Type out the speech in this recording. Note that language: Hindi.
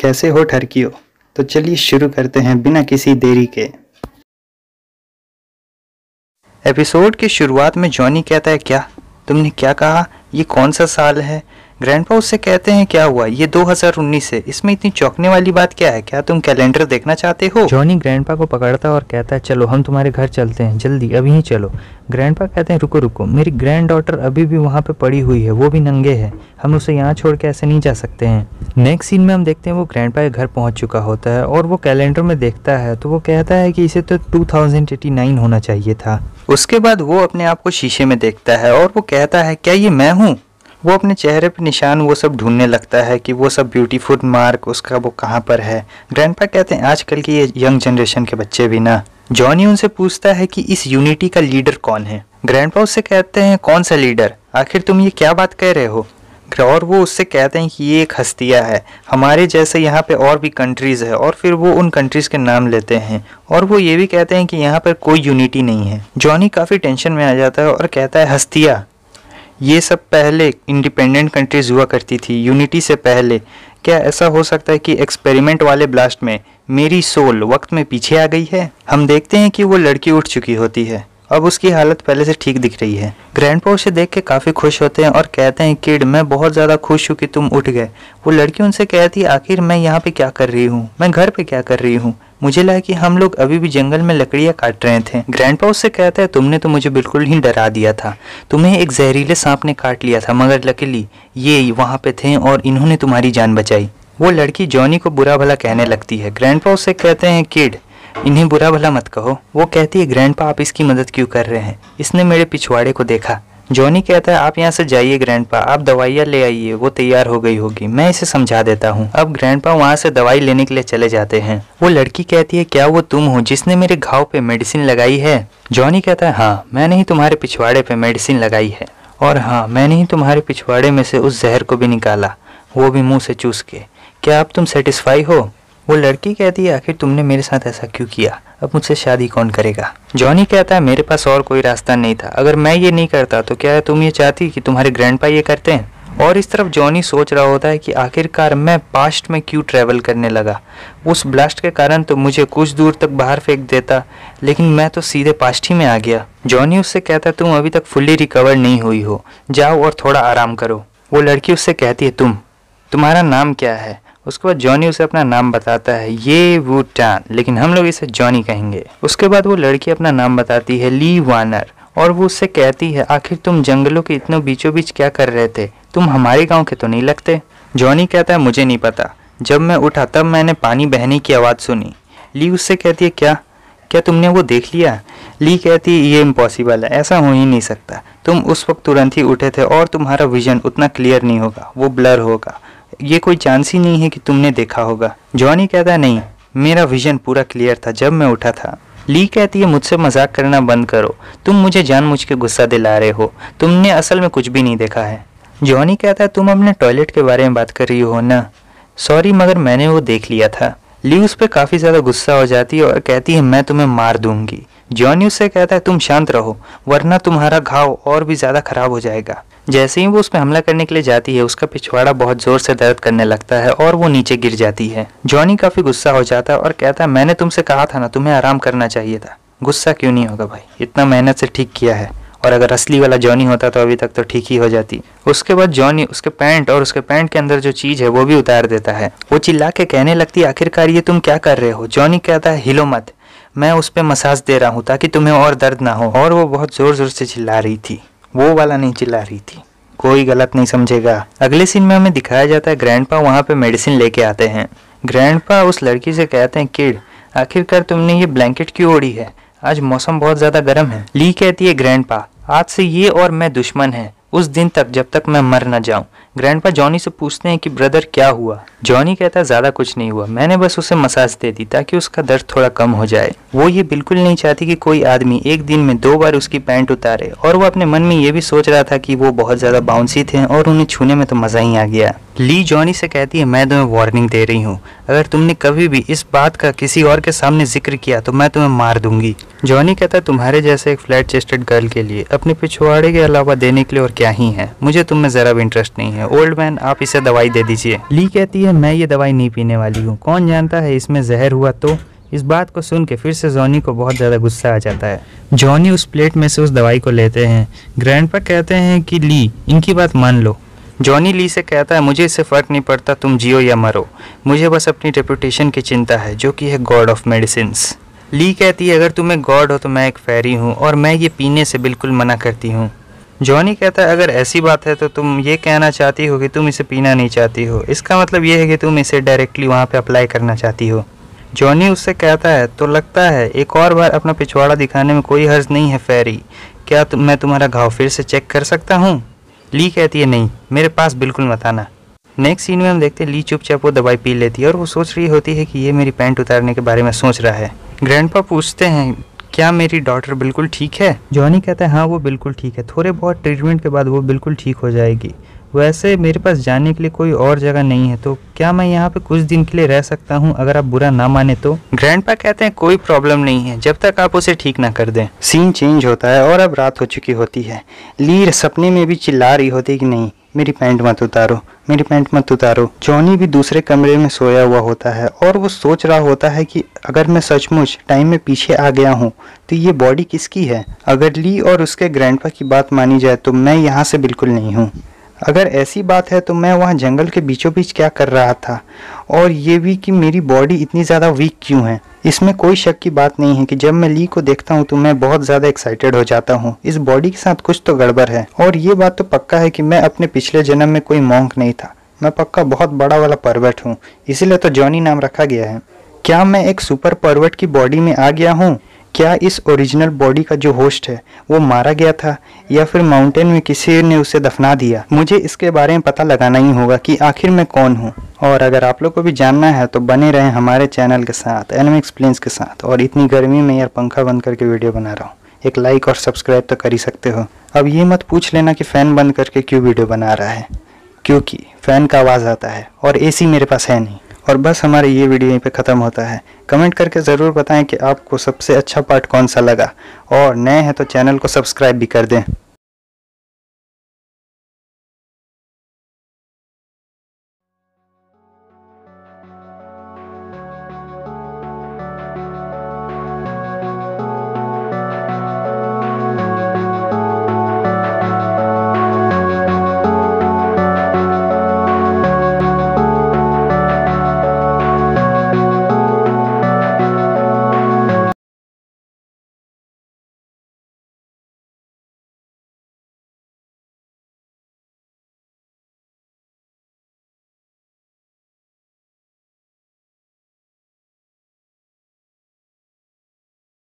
कैसे हो ठरकियो तो चलिए शुरू करते हैं बिना किसी देरी के एपिसोड की शुरुआत में जॉनी कहता है क्या तुमने क्या कहा ये कौन सा साल है ग्रैंडपा उससे कहते हैं क्या हुआ ये 2019 है इसमें इतनी चौंकने वाली बात क्या है क्या तुम कैलेंडर देखना चाहते हो जॉनी ग्रैंडपा को पकड़ता और कहता है चलो हम तुम्हारे घर चलते हैं जल्दी अभी ही चलो ग्रैंडपा कहते हैं रुको रुको मेरी ग्रैंड डॉटर अभी भी वहाँ पे पड़ी हुई है वो भी नंगे है हम उसे यहाँ छोड़ के ऐसे नहीं जा सकते हैं नेक्स्ट सीन में हम देखते हैं वो ग्रैंड के घर पहुँच चुका होता है और वो कैलेंडर में देखता है तो वो कहता है कि इसे तो टू होना चाहिए था उसके बाद वो अपने आप को शीशे में देखता है और वो कहता है क्या ये मैं हूँ वो अपने चेहरे पर निशान वो सब ढूंढने लगता है कि वो सब ब्यूटीफुल मार्क उसका वो कहाँ पर है ग्रैंडपा कहते हैं आजकल की ये यंग जनरेशन के बच्चे भी ना जॉनी उनसे पूछता है कि इस यूनिटी का लीडर कौन है ग्रैंडपा उससे कहते हैं कौन सा लीडर आखिर तुम ये क्या बात कह रहे हो और वो उससे कहते हैं कि ये एक हस्तिया है हमारे जैसे यहाँ पे और भी कंट्रीज़ है और फिर वो उन कंट्रीज़ के नाम लेते हैं और वो ये भी कहते हैं कि यहाँ पर कोई यूनिटी नहीं है जॉनी काफ़ी टेंशन में आ जाता है और कहता है हस्तिया ये सब पहले इंडिपेंडेंट कंट्रीज हुआ करती थी यूनिटी से पहले क्या ऐसा हो सकता है कि एक्सपेरिमेंट वाले ब्लास्ट में मेरी सोल वक्त में पीछे आ गई है हम देखते हैं कि वो लड़की उठ चुकी होती है अब उसकी हालत पहले से ठीक दिख रही है ग्रैंडपा उसे देख के काफ़ी खुश होते हैं और कहते हैं किड मैं बहुत ज़्यादा खुश हूँ कि तुम उठ गए वो लड़की उनसे कहती आखिर मैं यहाँ पे क्या कर रही हूँ मैं घर पे क्या कर रही हूँ मुझे लगा कि हम लोग अभी भी जंगल में लकड़ियाँ काट रहे थे ग्रैंड उससे कहता है तुमने तो मुझे बिल्कुल ही डरा दिया था तुम्हें एक जहरीले सांप ने काट लिया था मगर लकीली ये वहाँ पे थे और इन्होंने तुम्हारी जान बचाई वो लड़की जॉनी को बुरा भला कहने लगती है ग्रैंड उससे कहते हैं किड इन्हें बुरा भला मत कहो वो कहती है ग्रैंडपा आप इसकी मदद क्यों कर रहे हैं इसने मेरे पिछवाड़े को देखा जॉनी कहता है आप यहाँ से जाइए पा आप दवाइयाँ ले आइए वो तैयार हो गई होगी मैं इसे समझा देता हूँ अब ग्रैंड पा वहाँ से दवाई लेने के लिए चले जाते हैं वो लड़की कहती है क्या वो तुम हो जिसने मेरे घाव पे मेडिसिन लगाई है जॉनी कहता है हाँ मैंने ही तुम्हारे पिछवाड़े पे मेडिसिन लगाई है और हाँ मैंने ही तुम्हारे पिछवाड़े में से उस जहर को भी निकाला वो भी मुँह से चूस के क्या अब तुम सेटिस्फाई हो वो लड़की कहती है आखिर तुमने मेरे साथ ऐसा क्यों किया अब मुझसे शादी कौन करेगा जॉनी कहता है मेरे पास और कोई रास्ता नहीं था अगर मैं ये नहीं करता तो क्या तुम ये चाहती कि तुम्हारे ग्रैंड ये करते हैं और इस तरफ जॉनी सोच रहा होता है कि आखिरकार मैं पास्ट में क्यों ट्रैवल करने लगा उस ब्लास्ट के कारण तो मुझे कुछ दूर तक बाहर फेंक देता लेकिन मैं तो सीधे पास्ट ही में आ गया जॉनी उससे कहता तुम अभी तक फुल्ली रिकवर नहीं हुई हो जाओ और थोड़ा आराम करो वो लड़की उससे कहती है तुम तुम्हारा नाम क्या है उसके बाद जॉनी उसे अपना नाम बताता है ये वो टैन लेकिन हम लोग इसे जॉनी कहेंगे उसके बाद वो लड़की अपना नाम बताती है ली वानर और वो उससे कहती है आखिर तुम जंगलों के इतने बीचों बीच क्या कर रहे थे तुम हमारे गाँव के तो नहीं लगते जॉनी कहता है मुझे नहीं पता जब मैं उठा तब मैंने पानी बहने की आवाज़ सुनी ली उससे कहती है क्या क्या तुमने वो देख लिया ली कहती ये इम्पॉसिबल है ऐसा हो ही नहीं सकता तुम उस वक्त तुरंत ही उठे थे और तुम्हारा विजन उतना क्लियर नहीं होगा वो ब्लर होगा ये कोई चांस ही नहीं है कि तुमने देखा होगा जॉनी कहता नहीं मेरा विजन पूरा क्लियर था जब मैं उठा था ली कहती है मुझसे मजाक करना बंद करो तुम मुझे जान मुझ के गुस्सा दिला रहे हो तुमने असल में कुछ भी नहीं देखा है जॉनी कहता है तुम अपने टॉयलेट के बारे में बात कर रही हो ना सॉरी मगर मैंने वो देख लिया था ली उस पर काफ़ी ज़्यादा गुस्सा हो जाती है और कहती है मैं तुम्हें मार दूंगी जॉनी उससे कहता है तुम शांत रहो वरना तुम्हारा घाव और भी ज़्यादा खराब हो जाएगा जैसे ही वो उस पर हमला करने के लिए जाती है उसका पिछवाड़ा बहुत जोर से दर्द करने लगता है और वो नीचे गिर जाती है जॉनी काफ़ी गुस्सा हो जाता है और कहता है मैंने तुमसे कहा था ना तुम्हें आराम करना चाहिए था गुस्सा क्यों नहीं होगा भाई इतना मेहनत से ठीक किया है और अगर असली वाला जॉनी होता तो अभी तक तो ठीक ही हो जाती उसके बाद जॉनी उसके पैंट और उसके पैंट के अंदर जो चीज़ है वो भी उतार देता है वो चिल्ला के कहने लगती आखिरकार ये तुम क्या कर रहे हो जॉनी कहता है हिलो मत मैं उस पर मसाज दे रहा हूँ ताकि तुम्हें और दर्द ना हो और वो बहुत ज़ोर ज़ोर से चिल्ला रही थी वो वाला नहीं चिल्ला रही थी कोई गलत नहीं समझेगा अगले सीन में हमें दिखाया जाता है ग्रैंड पा वहाँ पे मेडिसिन लेके आते हैं ग्रैंड पा उस लड़की से कहते हैं किड आखिरकार तुमने ये ब्लैंकेट क्यों ओढ़ी है आज मौसम बहुत ज्यादा गर्म है ली कहती है ग्रैंड आज से ये और मैं दुश्मन है उस दिन तक जब तक मैं मर ना जाऊं पा जॉनी से पूछते हैं कि ब्रदर क्या हुआ जॉनी कहता है ज़्यादा कुछ नहीं हुआ मैंने बस उसे मसाज दे दी ताकि उसका दर्द थोड़ा कम हो जाए वो ये बिल्कुल नहीं चाहती कि कोई आदमी एक दिन में दो बार उसकी पैंट उतारे और वो अपने मन में ये भी सोच रहा था कि वो बहुत ज़्यादा बाउंसी थे और उन्हें छूने में तो मज़ा ही आ गया ली जॉनी से कहती है मैं तुम्हें वार्निंग दे रही हूँ अगर तुमने कभी भी इस बात का किसी और के सामने जिक्र किया तो मैं तुम्हें मार दूंगी जॉनी कहता है तुम्हारे जैसे एक फ्लैट चेस्टेड गर्ल के लिए अपने पिछवाड़े के अलावा देने के लिए और क्या ही है मुझे तुम में ज़रा भी इंटरेस्ट नहीं है ओल्ड मैन आप इसे दवाई दे दीजिए ली कहती है मैं ये दवाई नहीं पीने वाली हूँ कौन जानता है इसमें जहर हुआ तो इस बात को सुन के फिर से जॉनी को बहुत ज़्यादा गुस्सा आ जाता है जॉनी उस प्लेट में से उस दवाई को लेते हैं ग्रैंड कहते हैं कि ली इनकी बात मान लो जॉनी ली से कहता है मुझे इससे फ़र्क नहीं पड़ता तुम जियो या मरो मुझे बस अपनी रेपुटेशन की चिंता है जो कि है गॉड ऑफ मेडिसिन ली कहती है अगर तुम्हें गॉड हो तो मैं एक फैरी हूँ और मैं ये पीने से बिल्कुल मना करती हूँ जॉनी कहता है अगर ऐसी बात है तो तुम ये कहना चाहती हो कि तुम इसे पीना नहीं चाहती हो इसका मतलब ये है कि तुम इसे डायरेक्टली वहाँ पे अप्लाई करना चाहती हो जॉनी उससे कहता है तो लगता है एक और बार अपना पिछवाड़ा दिखाने में कोई हर्ज नहीं है फेरी क्या तु, मैं तुम्हारा घाव फिर से चेक कर सकता हूँ ली कहती है नहीं मेरे पास बिल्कुल मत आना नेक्स्ट सीन में हम देखते हैं ली चुपचाप वो दवाई पी लेती है और वो सोच रही होती है कि ये मेरी पैंट उतारने के बारे में सोच रहा है ग्रैंड पूछते हैं क्या मेरी डॉटर बिल्कुल ठीक है जॉनी कहता है हाँ वो बिल्कुल ठीक है थोड़े बहुत ट्रीटमेंट के बाद वो बिल्कुल ठीक हो जाएगी वैसे मेरे पास जाने के लिए कोई और जगह नहीं है तो क्या मैं यहाँ पे कुछ दिन के लिए रह सकता हूँ अगर आप बुरा ना माने तो ग्रैंड कहते हैं कोई प्रॉब्लम नहीं है जब तक आप उसे ठीक ना कर दें सीन चेंज होता है और अब रात हो चुकी होती है लीर सपने में भी चिल्ला रही होती कि नहीं मेरी पैंट मत उतारो मेरी पैंट मत उतारो जॉनी भी दूसरे कमरे में सोया हुआ होता है और वो सोच रहा होता है कि अगर मैं सचमुच टाइम में पीछे आ गया हूँ तो ये बॉडी किसकी है अगर ली और उसके ग्रैंडपा की बात मानी जाए तो मैं यहाँ से बिल्कुल नहीं हूँ अगर ऐसी बात है तो मैं वहाँ जंगल के बीचों बीच क्या कर रहा था और ये भी कि मेरी बॉडी इतनी ज़्यादा वीक क्यों है इसमें कोई शक की बात नहीं है कि जब मैं ली को देखता हूँ तो मैं बहुत ज़्यादा एक्साइटेड हो जाता हूँ इस बॉडी के साथ कुछ तो गड़बड़ है और ये बात तो पक्का है कि मैं अपने पिछले जन्म में कोई मोंक नहीं था मैं पक्का बहुत बड़ा वाला परवट हूँ इसीलिए तो जॉनी नाम रखा गया है क्या मैं एक सुपर परवट की बॉडी में आ गया हूँ क्या इस ओरिजिनल बॉडी का जो होस्ट है वो मारा गया था या फिर माउंटेन में किसी ने उसे दफना दिया मुझे इसके बारे में पता लगाना ही होगा कि आखिर मैं कौन हूँ और अगर आप लोग को भी जानना है तो बने रहें हमारे चैनल के साथ एनम एक्सप्लेन्स के साथ और इतनी गर्मी में यार पंखा बंद करके वीडियो बना रहा हूँ एक लाइक और सब्सक्राइब तो कर ही सकते हो अब ये मत पूछ लेना कि फ़ैन बंद करके क्यों वीडियो बना रहा है क्योंकि फ़ैन का आवाज़ आता है और एसी मेरे पास है नहीं और बस हमारा ये वीडियो यहीं पे ख़त्म होता है कमेंट करके ज़रूर बताएं कि आपको सबसे अच्छा पार्ट कौन सा लगा और नए हैं तो चैनल को सब्सक्राइब भी कर दें